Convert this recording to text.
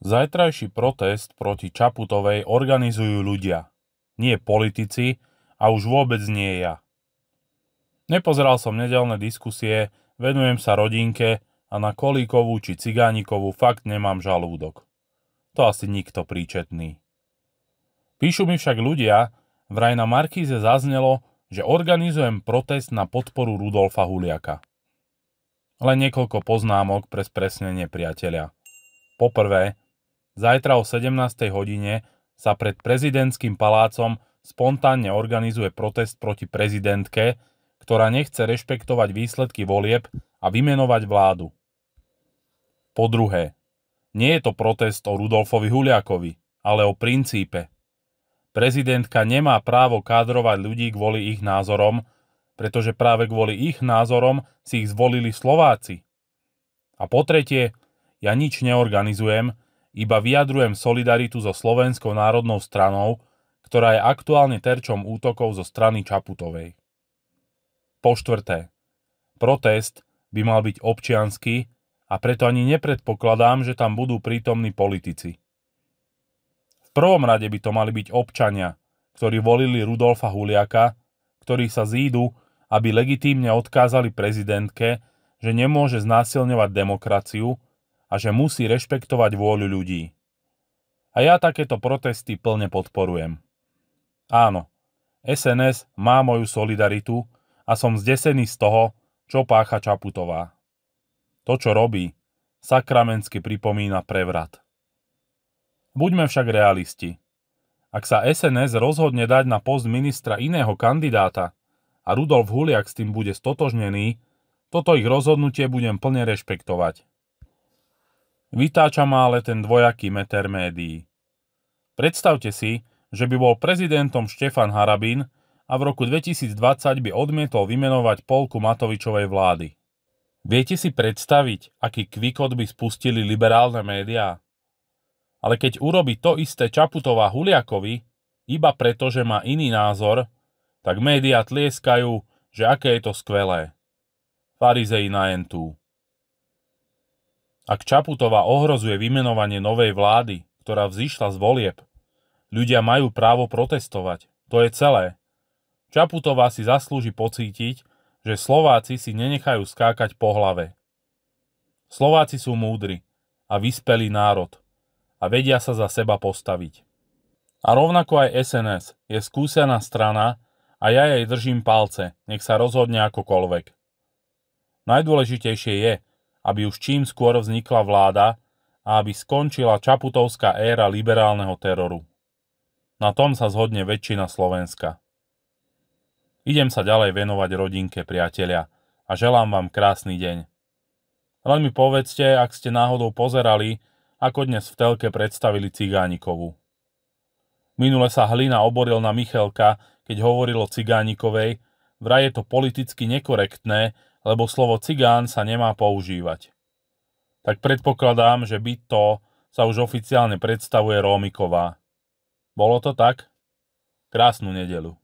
Zajtrajší protest proti Čaputovej organizujú ľudia, nie politici a už vôbec nie ja. Nepozeral som nedelné diskusie, venujem sa rodinke a na Kolíkovú či Cigánikovú fakt nemám žalúdok. To asi nikto príčetný. Píšu mi však ľudia, vraj na Markíze zaznelo, že organizujem protest na podporu Rudolfa Huliaka. Len niekoľko poznámok pre spresnenie priateľa. Poprvé, Zajtra o 17. hodine sa pred prezidentským palácom spontánne organizuje protest proti prezidentke, ktorá nechce rešpektovať výsledky volieb a vymenovať vládu. Po druhé, nie je to protest o Rudolfovi Huliakovi, ale o princípe. Prezidentka nemá právo kádrovať ľudí kvôli ich názorom, pretože práve kvôli ich názorom si ich zvolili Slováci. A po tretie, ja nič neorganizujem, iba vyjadrujem solidaritu so Slovenskou národnou stranou, ktorá je aktuálne terčom útokov zo strany Čaputovej. Po štvrté, protest by mal byť občiansky a preto ani nepredpokladám, že tam budú prítomní politici. V prvom rade by to mali byť občania, ktorí volili Rudolfa Huliaka, ktorí sa zídu, aby legitímne odkázali prezidentke, že nemôže znásilňovať demokraciu, a že musí rešpektovať vôľu ľudí. A ja takéto protesty plne podporujem. Áno, SNS má moju solidaritu a som zdesený z toho, čo pácha Čaputová. To, čo robí, sakramentsky pripomína prevrat. Buďme však realisti. Ak sa SNS rozhodne dať na post ministra iného kandidáta a Rudolf Huliak s tým bude stotožnený, toto ich rozhodnutie budem plne rešpektovať. Vytáča ma ale ten dvojaký meter médií. Predstavte si, že by bol prezidentom Štefan Harabín a v roku 2020 by odmietol vymenovať polku Matovičovej vlády. Viete si predstaviť, aký kvikot by spustili liberálne médiá? Ale keď urobi to isté Čaputová Huliakovi, iba preto, že má iný názor, tak médiá tlieskajú, že aké je to skvelé. Farizej na entú. Ak Čaputová ohrozuje vymenovanie novej vlády, ktorá vzýšla z volieb, ľudia majú právo protestovať. To je celé. Čaputová si zaslúži pocítiť, že Slováci si nenechajú skákať po hlave. Slováci sú múdri a vyspelý národ a vedia sa za seba postaviť. A rovnako aj SNS je skúsená strana a ja jej držím palce, nech sa rozhodne akokoľvek. Najdôležitejšie je, aby už čím skôr vznikla vláda a aby skončila čaputovská éra liberálneho teroru. Na tom sa zhodne väčšina Slovenska. Idem sa ďalej venovať rodinke, priatelia, a želám vám krásny deň. Len mi povedzte, ak ste náhodou pozerali, ako dnes v telke predstavili Cigánikovu. Minule sa Hlina oboril na Michelka, keď hovoril o Cigánikovej, vraj je to politicky nekorektné, lebo slovo cigán sa nemá používať. Tak predpokladám, že by to sa už oficiálne predstavuje Rómiková. Bolo to tak? Krásnu nedelu.